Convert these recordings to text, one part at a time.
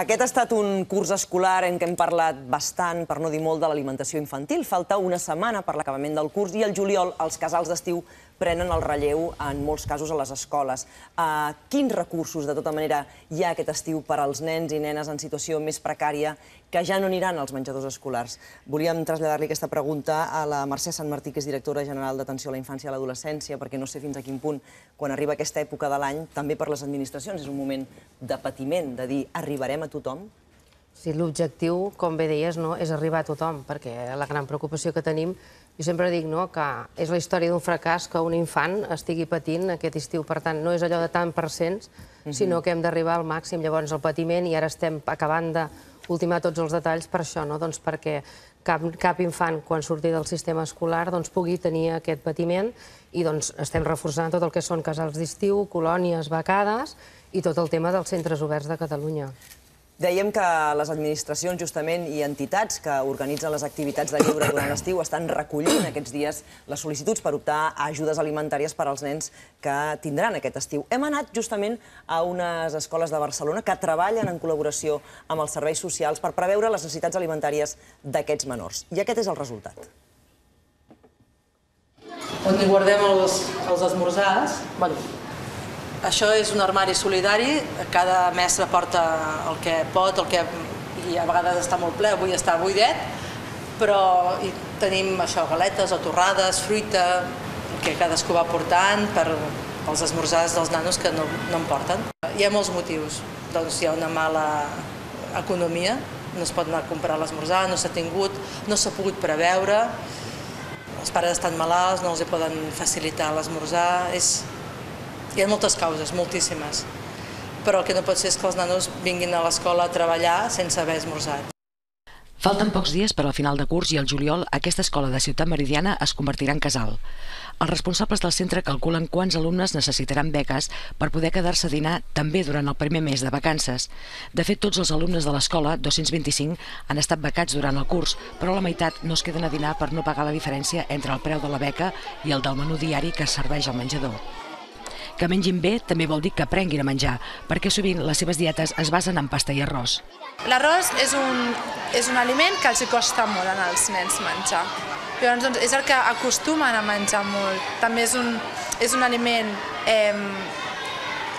Aquest ha estat un curs escolar en què hem parlat bastant, per no dir molt, de l'alimentació infantil. Falta una setmana per l'acabament del curs i el juliol els casals d'estiu prenen el relleu en molts casos a les escoles. Uh, quins recursos, de tota manera, hi ha aquest estiu per als nens i nenes en situació més precària que ja no aniran als menjadors escolars? Volíem traslladar-li aquesta pregunta a la Mercè Sant Martí, que és directora general d'Atenció a la Infància i a l'Adolescència, perquè no sé fins a quin punt, quan arriba aquesta època de l'any, també per les administracions és un moment de patiment, de dir arribarem a tothom? Sí, l'objectiu, com bé deies, no, és arribar a tothom, perquè la gran preocupació que tenim jo sempre dic no, que és la història d'un fracàs que un infant estigui patint aquest estiu. Per tant, no és allò de tant per cent, mhm. sinó que hem d'arribar al màxim. Llavors, el patiment, i ara estem acabant d'ultimar tots els detalls per això, no? doncs perquè cap, cap infant, quan surti del sistema escolar, doncs, pugui tenir aquest patiment i doncs, estem reforçant tot el que són casals d'estiu, colònies, becades i tot el tema dels centres oberts de Catalunya. Dèiem que les administracions justament i entitats que organitzen les activitats de lliure durant l'estiu estan recollint aquests dies les sol·licituds per optar a ajudes alimentàries per als nens que tindran aquest estiu. Hem anat justament a unes escoles de Barcelona que treballen en col·laboració amb els serveis socials per preveure les necessitats alimentàries d'aquests menors. I aquest és el resultat. On doncs hi guardem els, els esmorzars, bueno, això és un armari solidari, cada mestre porta el que pot, el que i a vegades està molt ple, avui està buidet, però hi tenim això, galetes o torrades, fruita, que cadascú va portant per els esmorzars dels nanos que no, no en porten. Hi ha molts motius, doncs hi ha una mala economia, no es pot anar a comprar l'esmorzar, no s'ha tingut, no s'ha pogut preveure, els pares estan malalts, no els hi poden facilitar l'esmorzar, és, hi ha moltes causes, moltíssimes, però el que no pot ser és que els nanos vinguin a l'escola a treballar sense haver esmorzat. Falten pocs dies per al final de curs i al juliol aquesta escola de Ciutat Meridiana es convertirà en casal. Els responsables del centre calculen quants alumnes necessitaran beques per poder quedar-se a dinar també durant el primer mes de vacances. De fet, tots els alumnes de l'escola, 225, han estat becats durant el curs, però la meitat no es queden a dinar per no pagar la diferència entre el preu de la beca i el del menú diari que serveix al menjador. Que mengin bé també vol dir que aprenguin a menjar, perquè sovint les seves dietes es basen en pasta i arròs. L'arròs és, un, és un aliment que els costa molt als nens menjar. Llavors, doncs, és el que acostumen a menjar molt. També és un, és un aliment eh,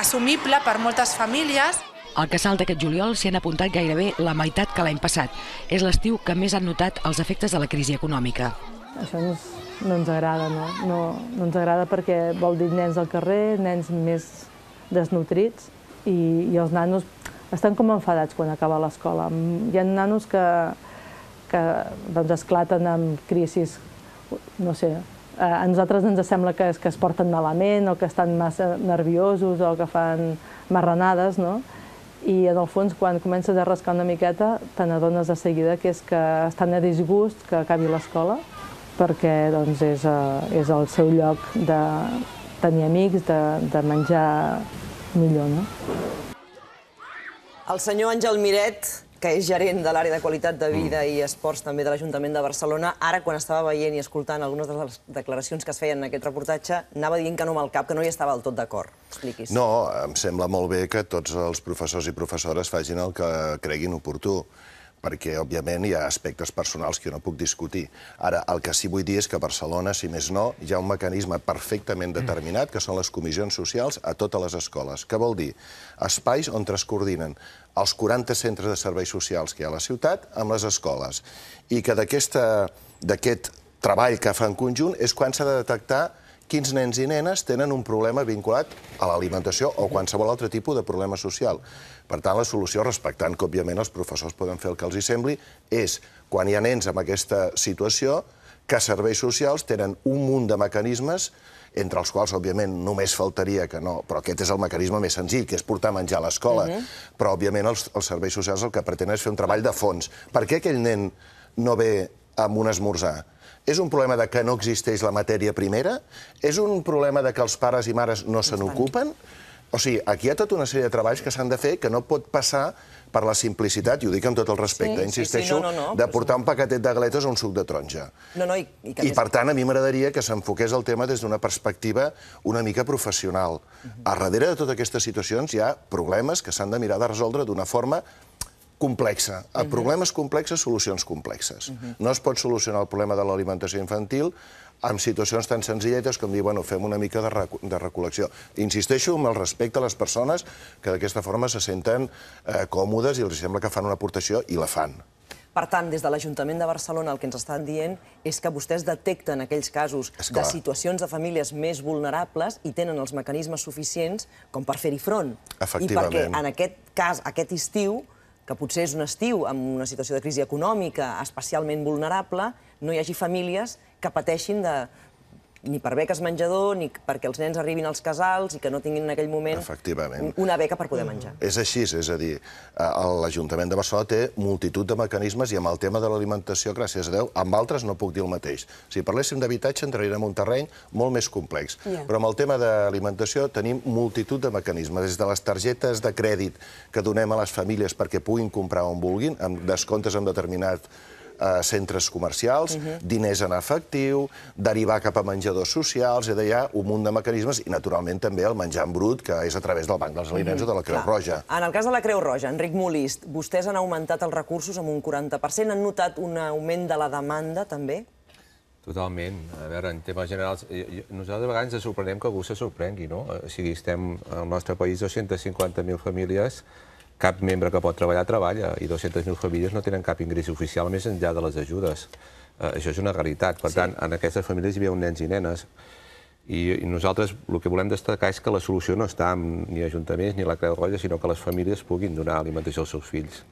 assumible per moltes famílies. Al casal d'aquest juliol s'hi han apuntat gairebé la meitat que l'any passat. És l'estiu que més han notat els efectes de la crisi econòmica. Això ens no ens agrada, no? no? No ens agrada perquè vol dir nens al carrer, nens més desnutrits i, i els nanos estan com enfadats quan acaba l'escola. Hi ha nanos que, que doncs, esclaten amb crisis, no sé, a nosaltres ens sembla que, que es porten malament o que estan massa nerviosos o que fan marranades, no? I en el fons, quan comences a rascar una miqueta, te n'adones de seguida que és que estan a disgust que acabi l'escola perquè doncs, és, eh, és el seu lloc de tenir amics, de, de menjar millor. No? El senyor Àngel Miret, que és gerent de l'àrea de qualitat de vida mm. i esports també de l'Ajuntament de Barcelona, ara quan estava veient i escoltant algunes de les declaracions que es feien en aquest reportatge, anava dient que no amb el cap, que no hi estava del tot d'acord. Expliquis. No, em sembla molt bé que tots els professors i professores facin el que creguin oportú perquè, òbviament, hi ha aspectes personals que jo no puc discutir. Ara, el que sí vull dir és que a Barcelona, si més no, hi ha un mecanisme perfectament mm. determinat, que són les comissions socials a totes les escoles. Què vol dir? Espais on es coordinen els 40 centres de serveis socials que hi ha a la ciutat amb les escoles. I que d'aquest treball que fa en conjunt és quan s'ha de detectar quins nens i nenes tenen un problema vinculat a l'alimentació o qualsevol altre tipus de problema social. Per tant, la solució, respectant que, òbviament, els professors poden fer el que els hi sembli, és, quan hi ha nens amb aquesta situació, que serveis socials tenen un munt de mecanismes entre els quals, òbviament, només faltaria que no, però aquest és el mecanisme més senzill, que és portar menjar a l'escola. Uh mhm. -huh. Però, òbviament, els, els serveis socials el que pretenen és fer un treball de fons. Per què aquell nen no ve amb un esmorzar? És un problema de que no existeix la matèria primera? És un problema de que els pares i mares no se n'ocupen? O sigui, aquí hi ha tota una sèrie de treballs que s'han de fer que no pot passar per la simplicitat, i ho dic amb tot el respecte, sí, insisteixo, sí, sí, no, no, no, de portar un paquetet de galetes o un suc de taronja. No, no, i, i, I per tant, a mi m'agradaria que s'enfoqués el tema des d'una perspectiva una mica professional. Uh -huh. A darrere de totes aquestes situacions hi ha problemes que s'han de mirar de resoldre d'una forma complexa. A problemes complexes, solucions complexes. Uh mhm. -huh. No es pot solucionar el problema de l'alimentació infantil amb situacions tan senzilletes com dir, bueno, fem una mica de, reco de recol·lecció. Insisteixo amb el respecte a les persones que d'aquesta forma se senten eh, còmodes i els sembla que fan una aportació i la fan. Per tant, des de l'Ajuntament de Barcelona el que ens estan dient és que vostès detecten aquells casos de situacions de famílies més vulnerables i tenen els mecanismes suficients com per fer-hi front. I perquè en aquest cas, aquest estiu, que potser és un estiu amb una situació de crisi econòmica especialment vulnerable, no hi hagi famílies que pateixin de, ni per beques menjador, ni perquè els nens arribin als casals i que no tinguin en aquell moment una beca per poder menjar. És així, és a dir, l'Ajuntament de Barcelona té multitud de mecanismes i amb el tema de l'alimentació, gràcies a Déu, amb altres no puc dir el mateix. Si parléssim d'habitatge, entraríem en un terreny molt més complex. Però amb el tema d'alimentació tenim multitud de mecanismes, des de les targetes de crèdit que donem a les famílies perquè puguin comprar on vulguin, amb descomptes en determinat a centres comercials, uh mhm. -huh. diners en efectiu, derivar cap a menjadors socials, i d'allà hi un munt de mecanismes, i naturalment també el menjar en brut, que és a través del Banc dels Aliments uh -huh. o de la Creu Clar. Roja. En el cas de la Creu Roja, Enric Molist, vostès han augmentat els recursos amb un 40%, han notat un augment de la demanda també? Totalment. A veure, en temes generals, eh, nosaltres a vegades ens sorprenem que algú se sorprengui, no? O eh, sigui, estem al nostre país 250.000 famílies cap membre que pot treballar treballa i 200.000 famílies no tenen cap ingrés oficial més enllà de les ajudes. Eh, això és una realitat. Per tant, en aquestes famílies hi havia un nens i nenes i, nosaltres el que volem destacar és que la solució no està amb ni ajuntaments ni la Creu Roja, sinó que les famílies puguin donar alimentació als seus fills.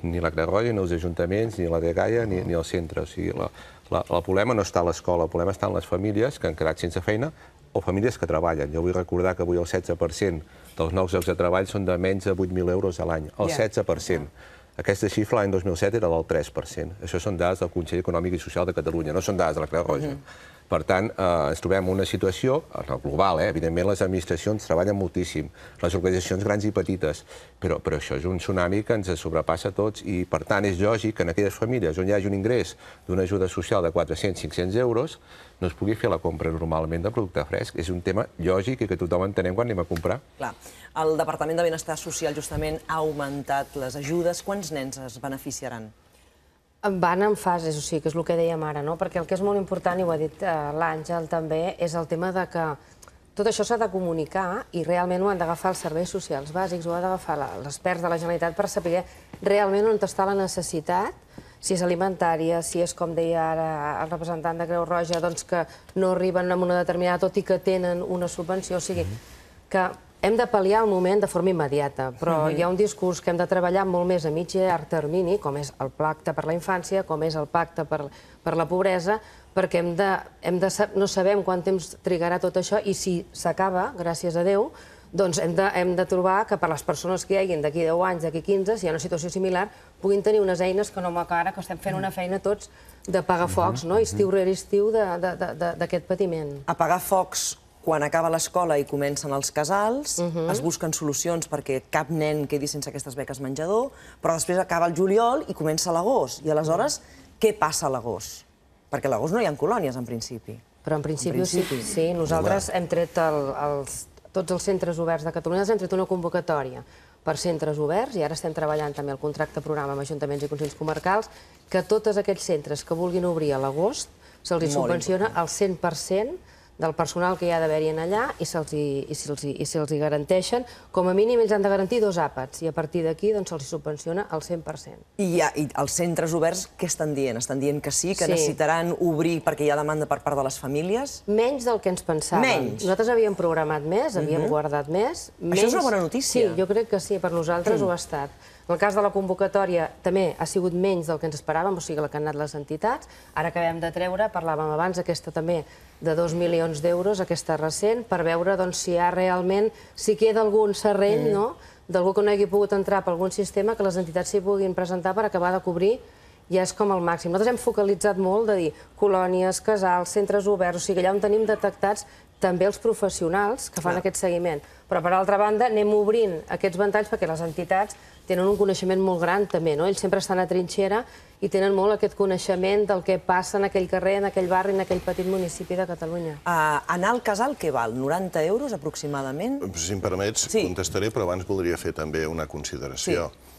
Ni la Creu Roja, ni els ajuntaments, ni la DGAIA, ni, ni el centre. O sigui, la, la, el problema no està a l'escola, el problema està en les famílies que han quedat sense feina, o famílies que treballen. Jo vull recordar que avui el 16% dels nous llocs de treball són de menys de 8.000 euros a l'any. El 16%. Aquesta xifra l'any 2007 era del 3%. Això són dades del Consell Econòmic i Social de Catalunya, no són dades de la Creu Roja. Mhm. Per tant, eh, ens trobem una situació, en el global, eh, evidentment les administracions treballen moltíssim, les organitzacions grans i petites, però, però això és un tsunami que ens sobrepassa a tots i, per tant, és lògic que en aquelles famílies on hi hagi un ingrés d'una ajuda social de 400-500 euros, no es pugui fer la compra normalment de producte fresc. És un tema lògic i que tothom entenem quan anem a comprar. Clar. El Departament de Benestar Social justament ha augmentat les ajudes. Quants nens es beneficiaran? Van en fases, o sigui, que és el que dèiem ara, no? Perquè el que és molt important, i ho ha dit eh, l'Àngel també, és el tema de que tot això s'ha de comunicar i realment ho han d'agafar els serveis socials bàsics, ho ha d'agafar l'experts de la Generalitat per saber realment on està la necessitat si és alimentària, si és, com deia ara el representant de Creu Roja, doncs que no arriben a una determinada, tot i que tenen una subvenció. O sigui, mm -hmm. que hem de pal·liar el moment de forma immediata, però mm -hmm. hi ha un discurs que hem de treballar molt més a mig i llarg termini, com és el pacte per la infància, com és el pacte per, per la pobresa, perquè hem de, hem de, no sabem quant temps trigarà tot això i si s'acaba, gràcies a Déu, doncs hem de, hem de trobar que per les persones que hi hagin d'aquí 10 anys, d'aquí 15, si hi ha una situació similar, puguin tenir unes eines que no m'acara, que estem fent una feina tots de pagar mhm, focs, no? Mhm. estiu rere estiu d'aquest patiment. Apagar focs quan acaba l'escola i comencen els casals, uh mhm. -huh. es busquen solucions perquè cap nen quedi sense aquestes beques menjador, però després acaba el juliol i comença l'agost. I aleshores, uh -huh. què passa a l'agost? Perquè a l'agost no hi ha colònies, en principi. Però en principi, en principi. Sí, sí, nosaltres hem tret el, els tots els centres oberts de Catalunya ens hem tret una convocatòria per centres oberts, i ara estem treballant també el contracte programa amb ajuntaments i consells comarcals, que tots aquests centres que vulguin obrir a l'agost se'ls subvenciona al 100% del personal que hi ha d'haver-hi allà i se'ls i se ls, i se hi garanteixen. Com a mínim ells han de garantir dos àpats i a partir d'aquí doncs, se'ls subvenciona al 100%. I, ha, I els centres oberts què estan dient? Estan dient que sí, que sí. necessitaran obrir perquè hi ha demanda per part de les famílies? Menys del que ens pensàvem. Menys. Nosaltres havíem programat més, mhm. havíem uh -huh. guardat més. Menys... Això és una bona notícia. Sí, jo crec que sí, per nosaltres mm. ho ha estat. En el cas de la convocatòria també ha sigut menys del que ens esperàvem, o sigui, la que han anat les entitats. Ara acabem de treure, parlàvem abans, aquesta també de 2 milions milions d'euros, aquesta recent, per veure doncs, si hi ha realment, si queda algun serrell, mm. no?, d'algú que no hagi pogut entrar per algun sistema, que les entitats s'hi puguin presentar per acabar de cobrir ja és com el màxim. Nosaltres hem focalitzat molt de dir colònies, casals, centres oberts, o sigui, allà on tenim detectats també els professionals que fan aquest seguiment. Però, per altra banda, anem obrint aquests ventalls perquè les entitats tenen un coneixement molt gran, també, no? Ells sempre estan a trinxera i tenen molt aquest coneixement del que passa en aquell carrer, en aquell barri, en aquell petit municipi de Catalunya. anar ah, al casal, què val? 90 euros, aproximadament? Si em permets, contestaré, però abans voldria fer també una consideració. Sí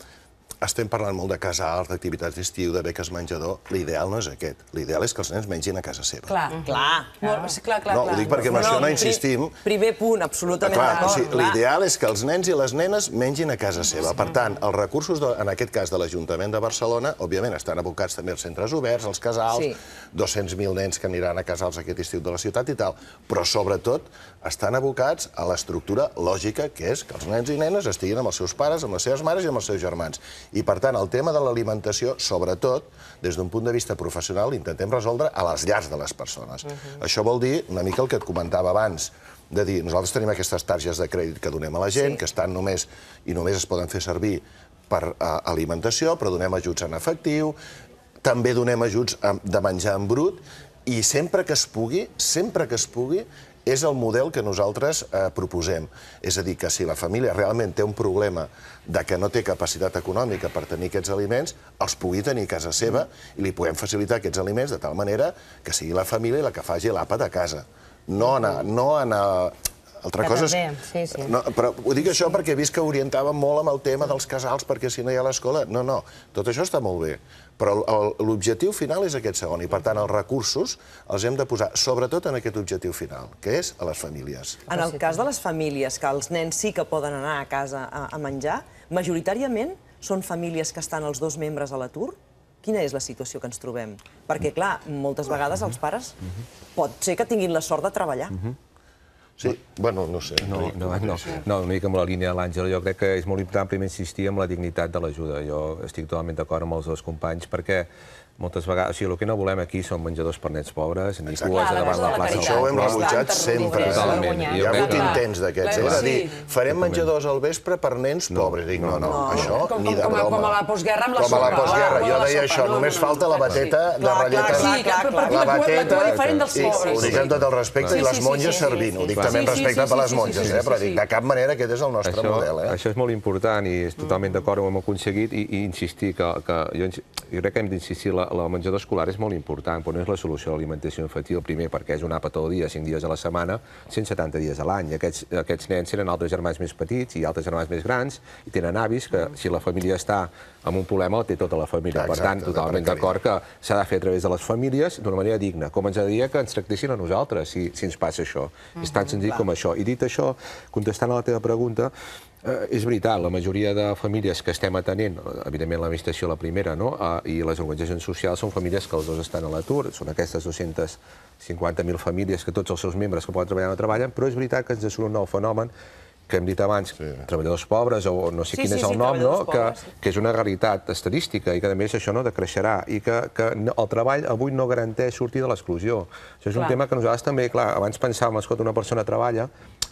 estem parlant molt de casals, d'activitats d'estiu, de beques menjador. L'ideal no és aquest. L'ideal és que els nens mengin a casa seva. Clar, mm-hmm. clar. Molt, clar, clar. No, ho dic perquè amb no, això no insistim. Primer punt, absolutament d'acord. L'ideal és que els nens i les nenes mengin a casa seva. Per tant, els recursos, de, en aquest cas, de l'Ajuntament de Barcelona, òbviament estan abocats també als centres oberts, als casals, 200.000 nens que aniran a casals aquest estiu de la ciutat i tal, però sobretot estan abocats a l'estructura lògica, que és que els nens i nenes estiguin amb els seus pares, amb les seves mares i amb els seus germans. I, per tant, el tema de l'alimentació, sobretot, des d'un punt de vista professional, intentem resoldre a les llars de les persones. Uh mhm. -huh. Això vol dir, una mica el que et comentava abans, de dir, nosaltres tenim aquestes targes de crèdit que donem a la gent, sí. que estan només i només es poden fer servir per a, eh, alimentació, però donem ajuts en efectiu, també donem ajuts a, de menjar en brut, i sempre que es pugui, sempre que es pugui, és el model que nosaltres eh, proposem. És a dir, que si la família realment té un problema de que no té capacitat econòmica per tenir aquests aliments, els pugui tenir a casa seva i li puguem facilitar aquests aliments de tal manera que sigui la família la que faci l'àpat a casa. No anar, no anar altra cosa és... Sí, sí. No, però ho dic això perquè he vist que orientava molt amb el tema dels casals, perquè si no hi ha l'escola... No, no, tot això està molt bé, però l'objectiu final és aquest segon, i per tant els recursos els hem de posar sobretot en aquest objectiu final, que és a les famílies. En el cas de les famílies, que els nens sí que poden anar a casa a, menjar, majoritàriament són famílies que estan els dos membres a l'atur? quina és la situació que ens trobem? Perquè, clar, moltes vegades els pares mhm. pot ser que tinguin la sort de treballar. Mhm. Sí, bueno, no sé. No, no, no, no una mica amb la línia de l'Àngel. Jo crec que és molt important primer insistir en la dignitat de l'ajuda. Jo estic totalment d'acord amb els dos companys perquè moltes vegades... O sigui, el que no volem aquí són menjadors per nets pobres, ni cues davant la plaça. Això ho hem rebutjat sempre. Totalment. Hi ha hagut intents d'aquests. Eh? És a dir, farem menjadors al vespre per nens pobres. Dic, no, no, això ni de broma. Com a la postguerra amb la sopa. Com a la postguerra. Jo deia això, només falta la bateta de ratlleta. Sí, la bateta... Ho dic amb tot el respecte, i les monges servint. Ho dic també amb respecte per les monges, eh? però dic, de cap manera aquest és el nostre model. Eh? Això és molt important i és totalment d'acord, ho hem aconseguit, i insistir que jo crec que hem d'insistir el menjador escolar és molt important, però no és la solució de l'alimentació infantil, primer, perquè és un àpat al dia, 5 dies a la setmana, 170 dies a l'any. Aquests, aquests nens tenen altres germans més petits i altres germans més grans, i tenen avis que, mm. si la família està amb un problema, el té tota la família. per tant, totalment d'acord que s'ha de fer a través de les famílies d'una manera digna, com ens agradaria que ens tractessin a nosaltres, si, si ens passa això. Mm. és tan senzill com això. I dit això, contestant a la teva pregunta, Eh, és veritat, la majoria de famílies que estem atenent, evidentment l'administració la primera, no? Ah, i les organitzacions socials són famílies que els dos estan a l'atur, són aquestes 250.000 famílies que tots els seus membres que poden treballar no treballen, però és veritat que ens surt un nou fenomen que hem dit abans, sí. treballadors pobres o no sé sí, quin sí, és el nom, no? Pobres, que, que és una realitat estadística i que, a més, això no decreixerà i que, que el treball avui no garanteix sortir de l'exclusió. Això és clar. un tema que nosaltres també, clar, abans pensàvem, escolta, una persona treballa,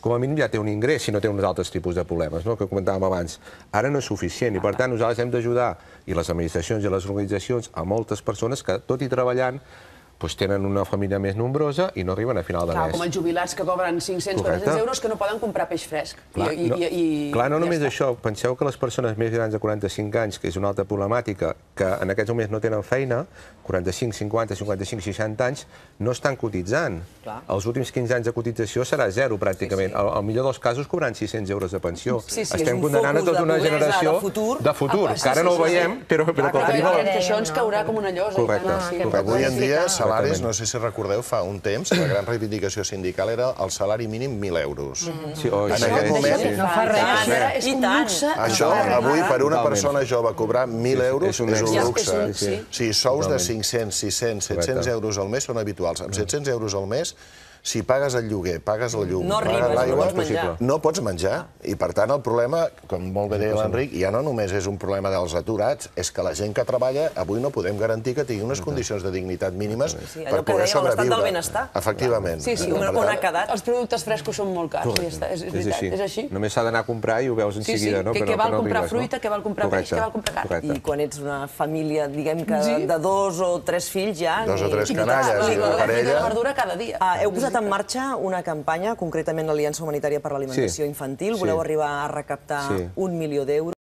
com a mínim ja té un ingrés si no té uns altres tipus de problemes, no? que comentàvem abans. Ara no és suficient i, per tant, nosaltres hem d'ajudar, i les administracions i les organitzacions, a moltes persones que, tot i treballant, doncs tenen una família més nombrosa i no arriben a final de clar, mes. Com els jubilats que cobren 500 Correcte. 400 euros que no poden comprar peix fresc. Clar, I, no, i, no només això. Penseu que les persones més grans de 45 anys, que és una altra problemàtica, que en aquests moments no tenen feina, 45, 50, 55, 60 anys, no estan cotitzant. Els últims 15 anys de cotització serà zero, pràcticament. Al, millor dels casos cobran 600 euros de pensió. Estem condenant a tota una generació de futur, ah, que ara no ho veiem, però, però que Això ens caurà com una llosa. Correcte. Avui en dia s'ha salaris, no sé si recordeu, fa un temps, la gran reivindicació sindical era el salari mínim 1.000 euros. Mm. sí, oh, en aquest moment... no fa res, és un luxe. Això, avui, per una persona jove cobrar 1.000 euros és un, és un luxe. Sí, sous de 500, 600, 700 euros al mes són habituals. Amb 700 euros al mes si pagues el lloguer, pagues el llum, no pagues l'aigua, no, no pots menjar. I, per tant, el problema, com molt bé deia l'Enric, ja no només és un problema dels aturats, és que la gent que treballa avui no podem garantir que tingui unes condicions de dignitat mínimes sí, per poder sobreviure. Del benestar. Efectivament. Sí, sí, on, on ha quedat. Els productes frescos són molt cars, és, és veritat, és així. Només s'ha d'anar a comprar i ho veus en sí, seguida, no? Que, que, que val comprar no? fruita, que val comprar peix, que val comprar carn. Correcte. I quan ets una família, diguem que sí. de dos o tres fills ja... Dos o tres canalles i tota una parella... Verdura cada dia. Ah, heu posat posat en marxa una campanya, concretament l'Aliança Humanitària per l'Alimentació sí. Infantil. Voleu sí. arribar a recaptar sí. un milió d'euros.